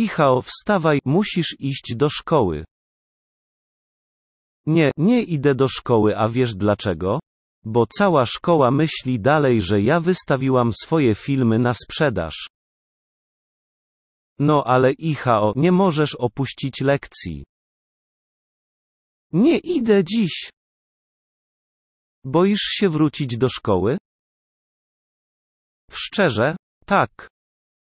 Ichao, wstawaj, musisz iść do szkoły. Nie, nie idę do szkoły, a wiesz dlaczego? Bo cała szkoła myśli dalej, że ja wystawiłam swoje filmy na sprzedaż. No ale Ichao, nie możesz opuścić lekcji. Nie idę dziś. Boisz się wrócić do szkoły? Szczerze? Tak.